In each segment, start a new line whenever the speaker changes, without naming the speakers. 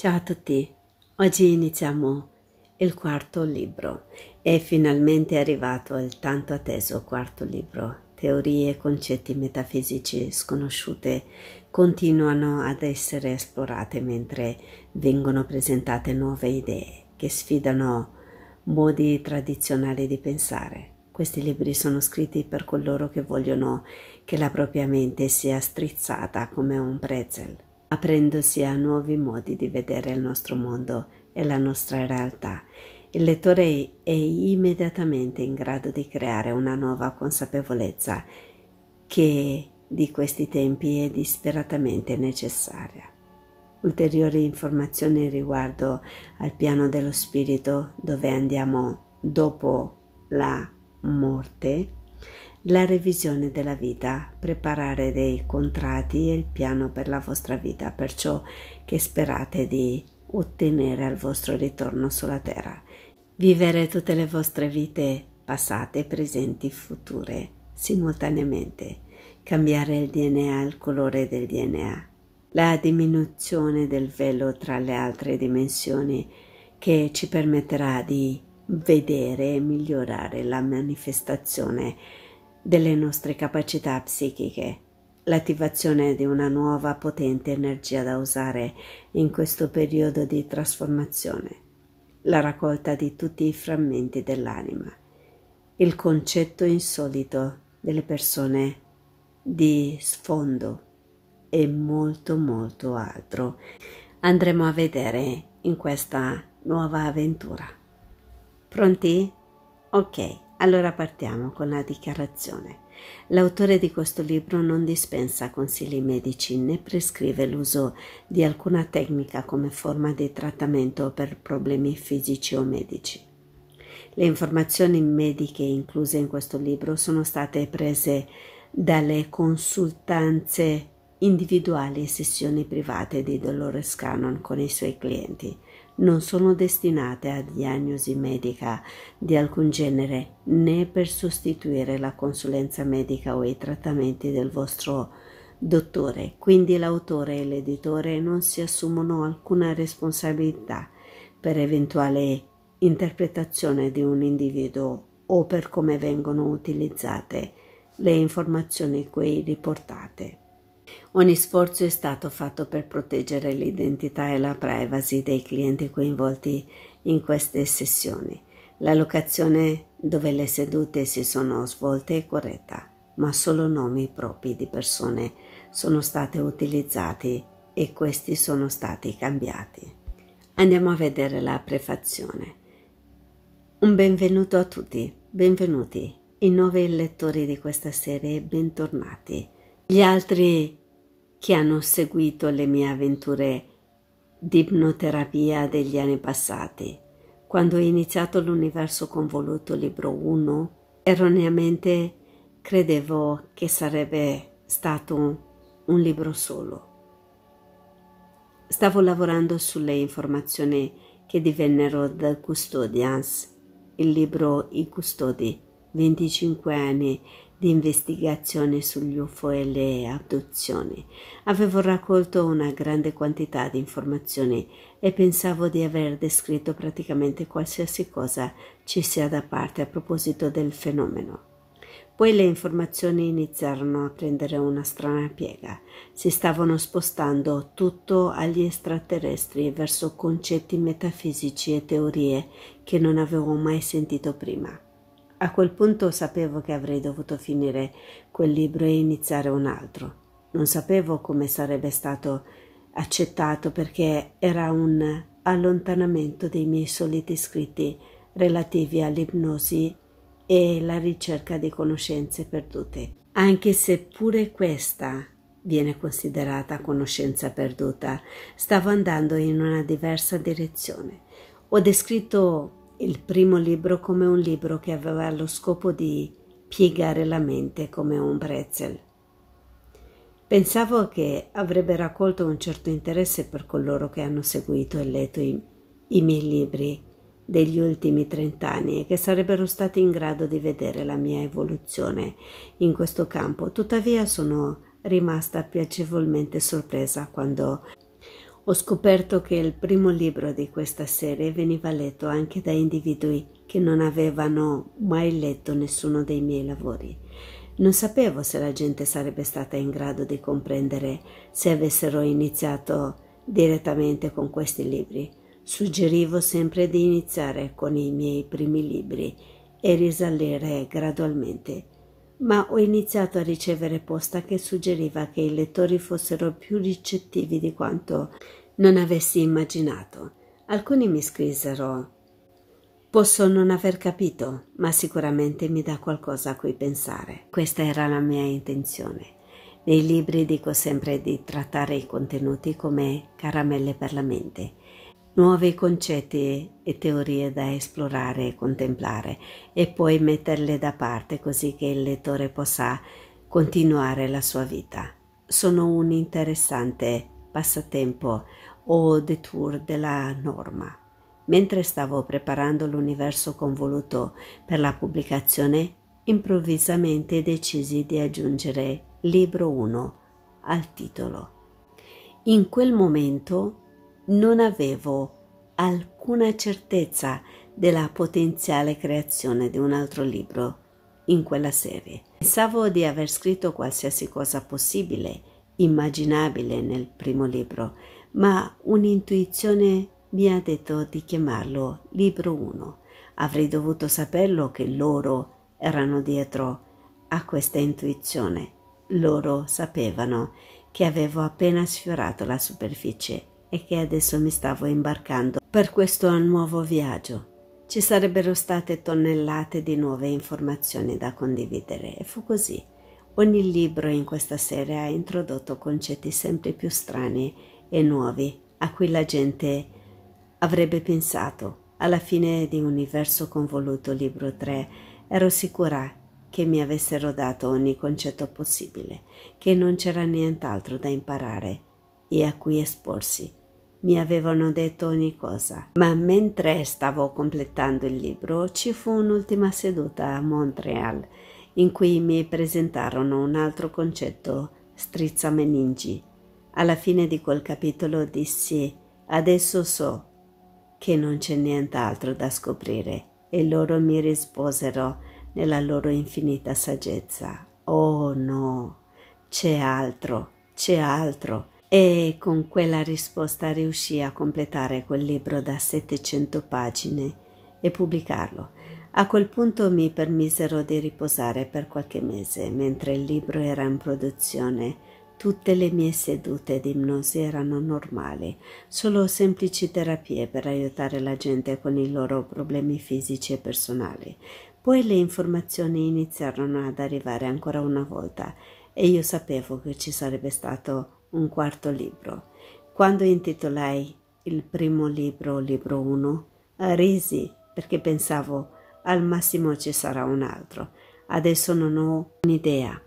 Ciao a tutti, oggi iniziamo il quarto libro. È finalmente arrivato il tanto atteso quarto libro. Teorie e concetti metafisici sconosciute continuano ad essere esplorate mentre vengono presentate nuove idee che sfidano modi tradizionali di pensare. Questi libri sono scritti per coloro che vogliono che la propria mente sia strizzata come un pretzel aprendosi a nuovi modi di vedere il nostro mondo e la nostra realtà. Il lettore è immediatamente in grado di creare una nuova consapevolezza che di questi tempi è disperatamente necessaria. Ulteriori informazioni riguardo al piano dello spirito dove andiamo dopo la morte la revisione della vita, preparare dei contratti e il piano per la vostra vita, per ciò che sperate di ottenere al vostro ritorno sulla terra. Vivere tutte le vostre vite passate, presenti, future, simultaneamente. Cambiare il DNA, il colore del DNA. La diminuzione del velo tra le altre dimensioni che ci permetterà di vedere e migliorare la manifestazione delle nostre capacità psichiche, l'attivazione di una nuova potente energia da usare in questo periodo di trasformazione, la raccolta di tutti i frammenti dell'anima, il concetto insolito delle persone di sfondo e molto molto altro andremo a vedere in questa nuova avventura. Pronti? Ok. Allora partiamo con la dichiarazione. L'autore di questo libro non dispensa consigli medici né prescrive l'uso di alcuna tecnica come forma di trattamento per problemi fisici o medici. Le informazioni mediche incluse in questo libro sono state prese dalle consultanze individuali e sessioni private di Dolores Cannon con i suoi clienti non sono destinate a diagnosi medica di alcun genere né per sostituire la consulenza medica o i trattamenti del vostro dottore. Quindi l'autore e l'editore non si assumono alcuna responsabilità per eventuale interpretazione di un individuo o per come vengono utilizzate le informazioni qui riportate. Ogni sforzo è stato fatto per proteggere l'identità e la privacy dei clienti coinvolti in queste sessioni. La locazione dove le sedute si sono svolte è corretta, ma solo nomi propri di persone sono stati utilizzati e questi sono stati cambiati. Andiamo a vedere la prefazione. Un benvenuto a tutti, benvenuti i nuovi lettori di questa serie, bentornati. Gli altri che hanno seguito le mie avventure di ipnoterapia degli anni passati. Quando ho iniziato l'universo con voluto libro 1, erroneamente credevo che sarebbe stato un libro solo. Stavo lavorando sulle informazioni che divennero The Custodians, il libro I Custodi, 25 anni di investigazione sugli UFO e le abduzioni. Avevo raccolto una grande quantità di informazioni e pensavo di aver descritto praticamente qualsiasi cosa ci sia da parte a proposito del fenomeno. Poi le informazioni iniziarono a prendere una strana piega. Si stavano spostando tutto agli extraterrestri verso concetti metafisici e teorie che non avevo mai sentito prima. A quel punto sapevo che avrei dovuto finire quel libro e iniziare un altro. Non sapevo come sarebbe stato accettato perché era un allontanamento dei miei soliti scritti relativi all'ipnosi e la ricerca di conoscenze perdute. Anche se pure questa viene considerata conoscenza perduta, stavo andando in una diversa direzione. Ho descritto il primo libro come un libro che aveva lo scopo di piegare la mente come un pretzel. Pensavo che avrebbe raccolto un certo interesse per coloro che hanno seguito e letto i, i miei libri degli ultimi trent'anni e che sarebbero stati in grado di vedere la mia evoluzione in questo campo. Tuttavia sono rimasta piacevolmente sorpresa quando ho scoperto che il primo libro di questa serie veniva letto anche da individui che non avevano mai letto nessuno dei miei lavori. Non sapevo se la gente sarebbe stata in grado di comprendere se avessero iniziato direttamente con questi libri. Suggerivo sempre di iniziare con i miei primi libri e risalire gradualmente ma ho iniziato a ricevere posta che suggeriva che i lettori fossero più ricettivi di quanto non avessi immaginato. Alcuni mi scrisero Posso non aver capito, ma sicuramente mi dà qualcosa a cui pensare. Questa era la mia intenzione. Nei libri dico sempre di trattare i contenuti come caramelle per la mente nuovi concetti e teorie da esplorare e contemplare e poi metterle da parte così che il lettore possa continuare la sua vita. Sono un interessante passatempo o detour della norma. Mentre stavo preparando l'universo convoluto per la pubblicazione, improvvisamente decisi di aggiungere libro 1 al titolo. In quel momento non avevo alcuna certezza della potenziale creazione di un altro libro in quella serie. Pensavo di aver scritto qualsiasi cosa possibile, immaginabile nel primo libro, ma un'intuizione mi ha detto di chiamarlo Libro 1. Avrei dovuto saperlo che loro erano dietro a questa intuizione. Loro sapevano che avevo appena sfiorato la superficie e che adesso mi stavo imbarcando per questo nuovo viaggio. Ci sarebbero state tonnellate di nuove informazioni da condividere e fu così. Ogni libro in questa serie ha introdotto concetti sempre più strani e nuovi a cui la gente avrebbe pensato. Alla fine di Universo Convoluto, libro 3, ero sicura che mi avessero dato ogni concetto possibile, che non c'era nient'altro da imparare e a cui esporsi mi avevano detto ogni cosa. Ma mentre stavo completando il libro ci fu un'ultima seduta a Montreal in cui mi presentarono un altro concetto, strizzameningi. Alla fine di quel capitolo dissi adesso so che non c'è nient'altro da scoprire e loro mi risposero nella loro infinita saggezza. Oh no, c'è altro, c'è altro e con quella risposta riuscì a completare quel libro da 700 pagine e pubblicarlo. A quel punto mi permisero di riposare per qualche mese, mentre il libro era in produzione. Tutte le mie sedute di ipnosi erano normali, solo semplici terapie per aiutare la gente con i loro problemi fisici e personali. Poi le informazioni iniziarono ad arrivare ancora una volta e io sapevo che ci sarebbe stato un quarto libro. Quando intitolai il primo libro, libro 1, risi perché pensavo al massimo ci sarà un altro. Adesso non ho un'idea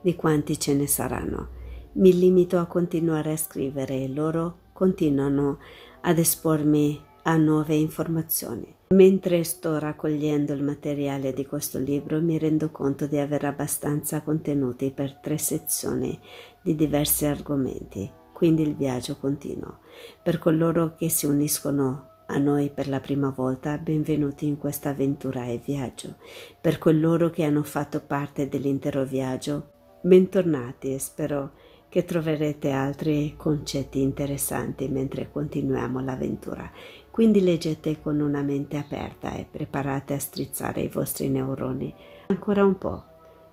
di quanti ce ne saranno. Mi limito a continuare a scrivere e loro continuano ad espormi a nuove informazioni. Mentre sto raccogliendo il materiale di questo libro mi rendo conto di avere abbastanza contenuti per tre sezioni di diversi argomenti, quindi il viaggio continua. Per coloro che si uniscono a noi per la prima volta, benvenuti in questa avventura e viaggio. Per coloro che hanno fatto parte dell'intero viaggio, bentornati e spero che troverete altri concetti interessanti mentre continuiamo l'avventura. Quindi leggete con una mente aperta e preparate a strizzare i vostri neuroni ancora un po'.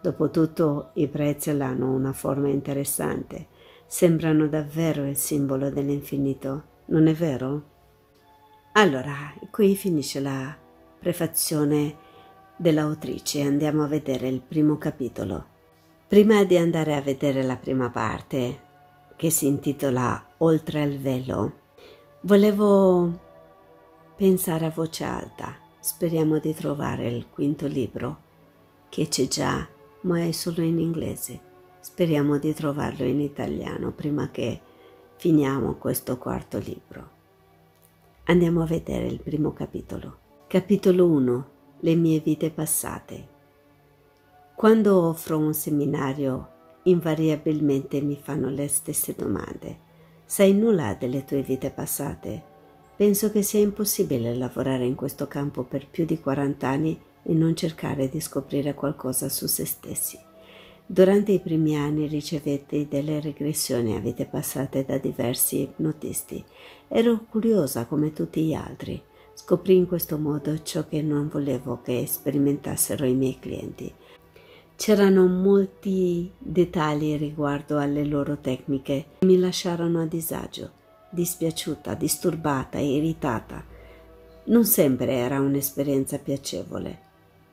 Dopotutto i pretzel hanno una forma interessante, sembrano davvero il simbolo dell'infinito, non è vero? Allora, qui finisce la prefazione dell'autrice, andiamo a vedere il primo capitolo. Prima di andare a vedere la prima parte, che si intitola Oltre al velo, volevo pensare a voce alta. Speriamo di trovare il quinto libro, che c'è già, ma è solo in inglese. Speriamo di trovarlo in italiano prima che finiamo questo quarto libro. Andiamo a vedere il primo capitolo. Capitolo 1. Le mie vite passate. Quando offro un seminario, invariabilmente mi fanno le stesse domande. Sai nulla delle tue vite passate? Penso che sia impossibile lavorare in questo campo per più di 40 anni e non cercare di scoprire qualcosa su se stessi. Durante i primi anni ricevete delle regressioni avete vite passate da diversi ipnotisti. Ero curiosa come tutti gli altri. Scoprì in questo modo ciò che non volevo che sperimentassero i miei clienti. C'erano molti dettagli riguardo alle loro tecniche che mi lasciarono a disagio dispiaciuta, disturbata irritata. Non sempre era un'esperienza piacevole.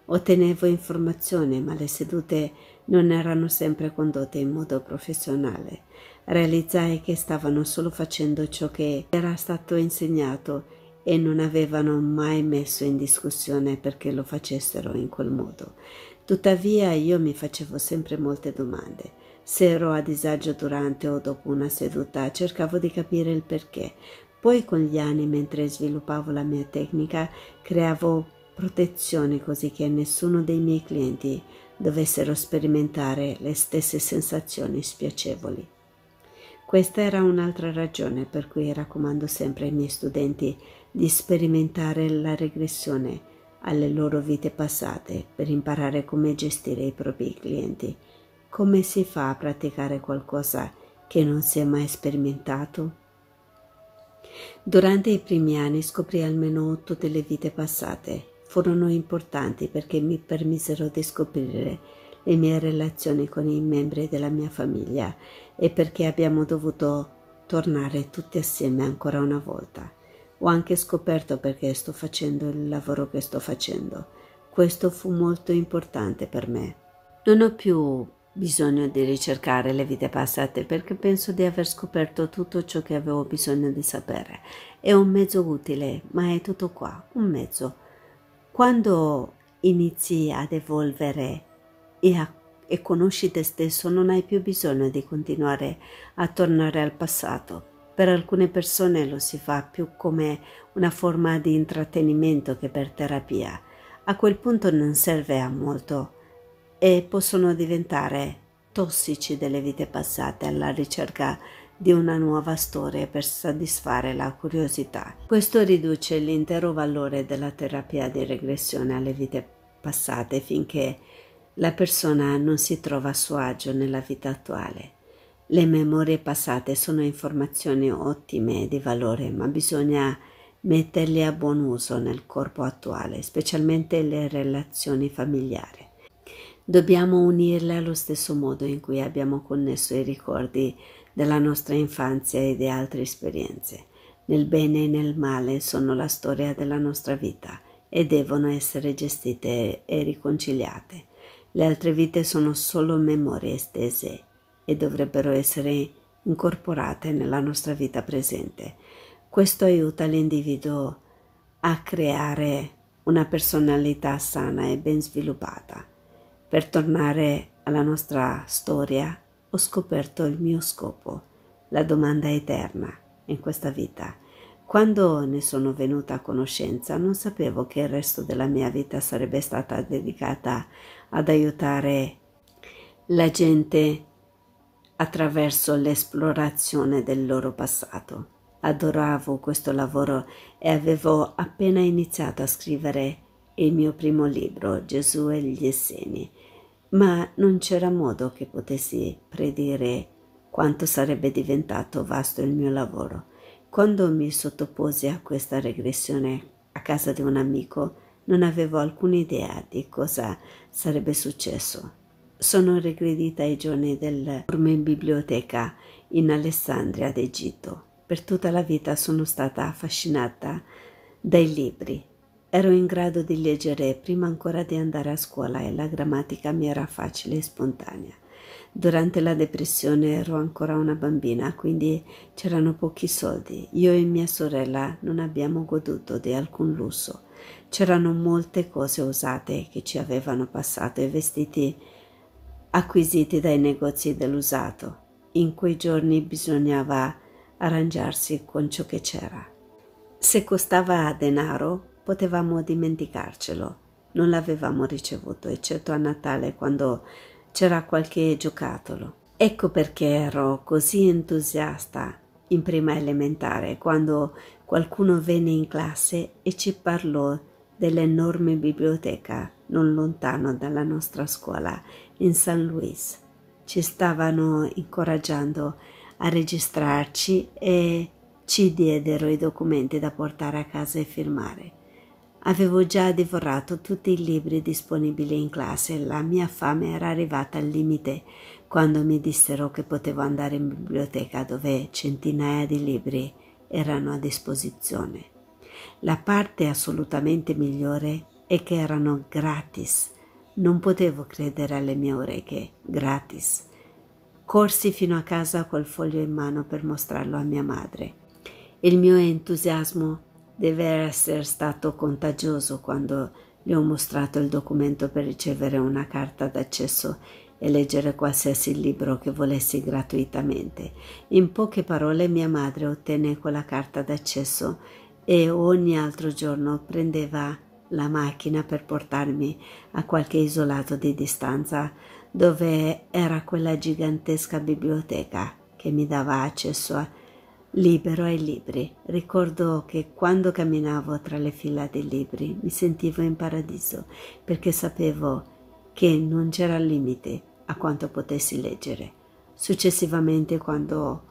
Ottenevo informazioni, ma le sedute non erano sempre condotte in modo professionale. Realizzai che stavano solo facendo ciò che era stato insegnato e non avevano mai messo in discussione perché lo facessero in quel modo. Tuttavia io mi facevo sempre molte domande. Se ero a disagio durante o dopo una seduta, cercavo di capire il perché. Poi con gli anni, mentre sviluppavo la mia tecnica, creavo protezione così che nessuno dei miei clienti dovessero sperimentare le stesse sensazioni spiacevoli. Questa era un'altra ragione per cui raccomando sempre ai miei studenti di sperimentare la regressione alle loro vite passate per imparare come gestire i propri clienti come si fa a praticare qualcosa che non si è mai sperimentato? Durante i primi anni scoprì almeno otto delle vite passate. Furono importanti perché mi permisero di scoprire le mie relazioni con i membri della mia famiglia e perché abbiamo dovuto tornare tutti assieme ancora una volta. Ho anche scoperto perché sto facendo il lavoro che sto facendo. Questo fu molto importante per me. Non ho più bisogno di ricercare le vite passate perché penso di aver scoperto tutto ciò che avevo bisogno di sapere. È un mezzo utile, ma è tutto qua, un mezzo. Quando inizi ad evolvere e, a, e conosci te stesso, non hai più bisogno di continuare a tornare al passato. Per alcune persone lo si fa più come una forma di intrattenimento che per terapia. A quel punto non serve a molto e possono diventare tossici delle vite passate alla ricerca di una nuova storia per soddisfare la curiosità. Questo riduce l'intero valore della terapia di regressione alle vite passate finché la persona non si trova a suo agio nella vita attuale. Le memorie passate sono informazioni ottime e di valore, ma bisogna metterle a buon uso nel corpo attuale, specialmente le relazioni familiari dobbiamo unirle allo stesso modo in cui abbiamo connesso i ricordi della nostra infanzia e di altre esperienze. Nel bene e nel male sono la storia della nostra vita e devono essere gestite e riconciliate. Le altre vite sono solo memorie estese e dovrebbero essere incorporate nella nostra vita presente. Questo aiuta l'individuo a creare una personalità sana e ben sviluppata per tornare alla nostra storia, ho scoperto il mio scopo, la domanda eterna in questa vita. Quando ne sono venuta a conoscenza non sapevo che il resto della mia vita sarebbe stata dedicata ad aiutare la gente attraverso l'esplorazione del loro passato. Adoravo questo lavoro e avevo appena iniziato a scrivere il mio primo libro, Gesù e gli Esseni, ma non c'era modo che potessi predire quanto sarebbe diventato vasto il mio lavoro. Quando mi sottoposi a questa regressione a casa di un amico, non avevo alcuna idea di cosa sarebbe successo. Sono regredita ai giorni del in biblioteca in Alessandria d'Egitto. Per tutta la vita sono stata affascinata dai libri Ero in grado di leggere prima ancora di andare a scuola e la grammatica mi era facile e spontanea. Durante la depressione ero ancora una bambina, quindi c'erano pochi soldi. Io e mia sorella non abbiamo goduto di alcun lusso. C'erano molte cose usate che ci avevano passato e vestiti acquisiti dai negozi dell'usato. In quei giorni bisognava arrangiarsi con ciò che c'era. Se costava denaro, potevamo dimenticarcelo. Non l'avevamo ricevuto, eccetto a Natale quando c'era qualche giocattolo. Ecco perché ero così entusiasta in prima elementare quando qualcuno venne in classe e ci parlò dell'enorme biblioteca non lontano dalla nostra scuola in San Luis. Ci stavano incoraggiando a registrarci e ci diedero i documenti da portare a casa e firmare. Avevo già divorato tutti i libri disponibili in classe e la mia fame era arrivata al limite quando mi dissero che potevo andare in biblioteca dove centinaia di libri erano a disposizione. La parte assolutamente migliore è che erano gratis. Non potevo credere alle mie orecchie, gratis. Corsi fino a casa col foglio in mano per mostrarlo a mia madre. Il mio entusiasmo deve essere stato contagioso quando gli ho mostrato il documento per ricevere una carta d'accesso e leggere qualsiasi libro che volessi gratuitamente. In poche parole mia madre ottenne quella carta d'accesso e ogni altro giorno prendeva la macchina per portarmi a qualche isolato di distanza dove era quella gigantesca biblioteca che mi dava accesso a libero ai libri. Ricordo che quando camminavo tra le fila dei libri mi sentivo in paradiso perché sapevo che non c'era limite a quanto potessi leggere. Successivamente, quando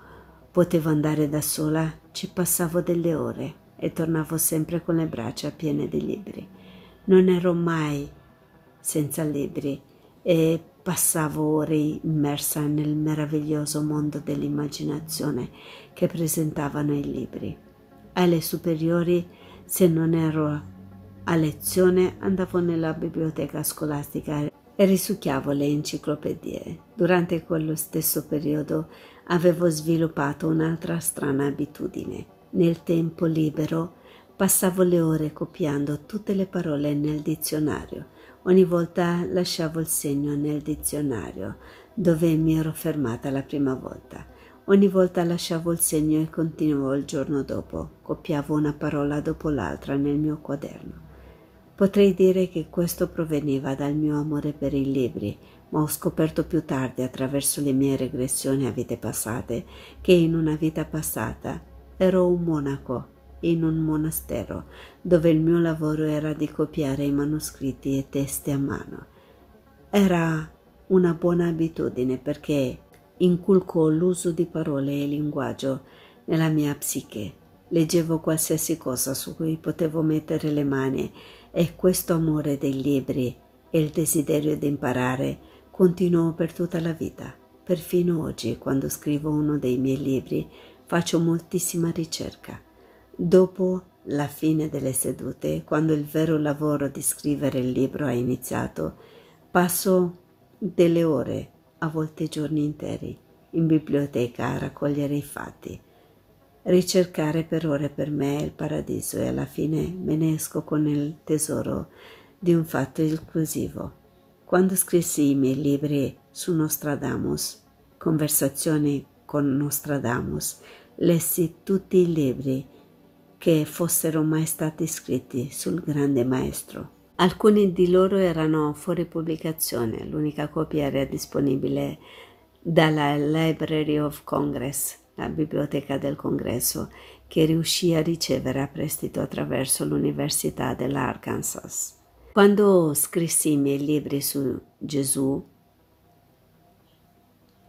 potevo andare da sola, ci passavo delle ore e tornavo sempre con le braccia piene di libri. Non ero mai senza libri e Passavo ore immersa nel meraviglioso mondo dell'immaginazione che presentavano i libri. Alle superiori, se non ero a lezione, andavo nella biblioteca scolastica e risucchiavo le enciclopedie. Durante quello stesso periodo avevo sviluppato un'altra strana abitudine. Nel tempo libero passavo le ore copiando tutte le parole nel dizionario Ogni volta lasciavo il segno nel dizionario dove mi ero fermata la prima volta. Ogni volta lasciavo il segno e continuavo il giorno dopo, copiavo una parola dopo l'altra nel mio quaderno. Potrei dire che questo proveniva dal mio amore per i libri, ma ho scoperto più tardi attraverso le mie regressioni a vite passate che in una vita passata ero un monaco in un monastero dove il mio lavoro era di copiare i manoscritti e testi a mano. Era una buona abitudine perché inculcò l'uso di parole e linguaggio nella mia psiche. Leggevo qualsiasi cosa su cui potevo mettere le mani e questo amore dei libri e il desiderio di imparare continuò per tutta la vita. Perfino oggi, quando scrivo uno dei miei libri, faccio moltissima ricerca. Dopo la fine delle sedute, quando il vero lavoro di scrivere il libro è iniziato, passo delle ore, a volte giorni interi, in biblioteca a raccogliere i fatti, ricercare per ore per me il paradiso e alla fine me ne esco con il tesoro di un fatto esclusivo. Quando scrissi i miei libri su Nostradamus, Conversazioni con Nostradamus, lessi tutti i libri che fossero mai stati scritti sul grande maestro. Alcuni di loro erano fuori pubblicazione, l'unica copia era disponibile dalla Library of Congress, la biblioteca del congresso, che riuscì a ricevere a prestito attraverso l'Università dell'Arkansas. Quando scrissi i miei libri su Gesù,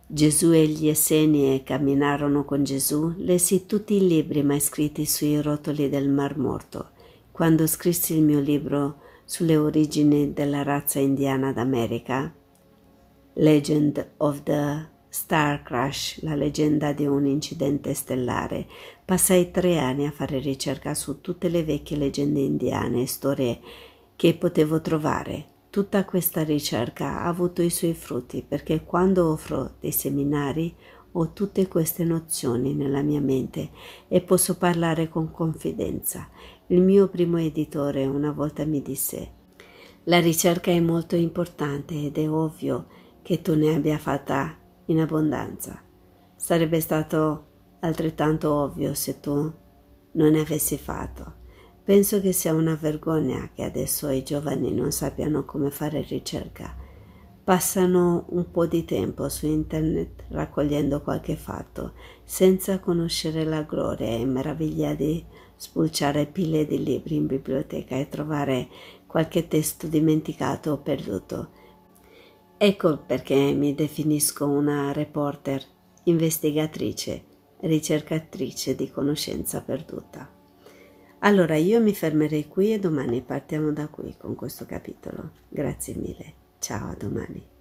Gesù e gli Essenie camminarono con Gesù, lessi tutti i libri mai scritti sui rotoli del Mar Morto, quando scrissi il mio libro sulle origini della razza indiana d'America, Legend of the Star Crash, la leggenda di un incidente stellare, passai tre anni a fare ricerca su tutte le vecchie leggende indiane e storie che potevo trovare Tutta questa ricerca ha avuto i suoi frutti perché quando offro dei seminari ho tutte queste nozioni nella mia mente e posso parlare con confidenza. Il mio primo editore una volta mi disse la ricerca è molto importante ed è ovvio che tu ne abbia fatta in abbondanza. Sarebbe stato altrettanto ovvio se tu non ne avessi fatto. Penso che sia una vergogna che adesso i giovani non sappiano come fare ricerca. Passano un po' di tempo su internet raccogliendo qualche fatto, senza conoscere la gloria e meraviglia di spulciare pile di libri in biblioteca e trovare qualche testo dimenticato o perduto. Ecco perché mi definisco una reporter, investigatrice, ricercatrice di conoscenza perduta. Allora io mi fermerei qui e domani partiamo da qui con questo capitolo. Grazie mille, ciao a domani.